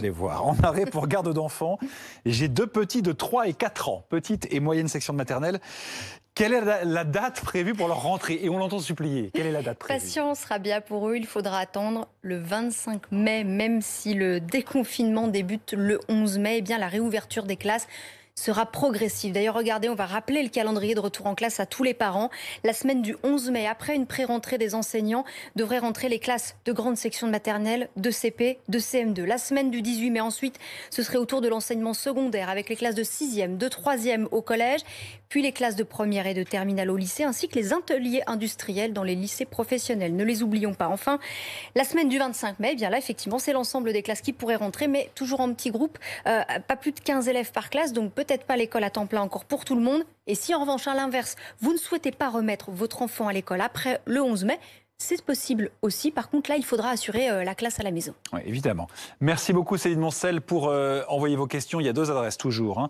les voir. En arrêt pour garde d'enfants, j'ai deux petits de 3 et 4 ans, petite et moyenne section de maternelle. Quelle est la date prévue pour leur rentrée Et on l'entend supplier. Quelle est la date prévue Patience, Rabia, pour eux, il faudra attendre le 25 mai, même si le déconfinement débute le 11 mai, eh bien la réouverture des classes sera progressive. D'ailleurs, regardez, on va rappeler le calendrier de retour en classe à tous les parents. La semaine du 11 mai, après une pré-rentrée des enseignants, devraient rentrer les classes de grande section de maternelle, de CP, de CM2. La semaine du 18 mai ensuite, ce serait autour de l'enseignement secondaire avec les classes de 6e, de 3e au collège, puis les classes de première et de terminale au lycée, ainsi que les ateliers industriels dans les lycées professionnels. Ne les oublions pas. Enfin, la semaine du 25 mai, eh bien là, effectivement, c'est l'ensemble des classes qui pourraient rentrer, mais toujours en petits groupes, euh, pas plus de 15 élèves par classe, donc peut peut-être pas l'école à temps plein encore pour tout le monde. Et si en revanche, à l'inverse, vous ne souhaitez pas remettre votre enfant à l'école après le 11 mai, c'est possible aussi. Par contre, là, il faudra assurer euh, la classe à la maison. Oui, évidemment. Merci beaucoup, Céline Moncel, pour euh, envoyer vos questions. Il y a deux adresses toujours. Hein.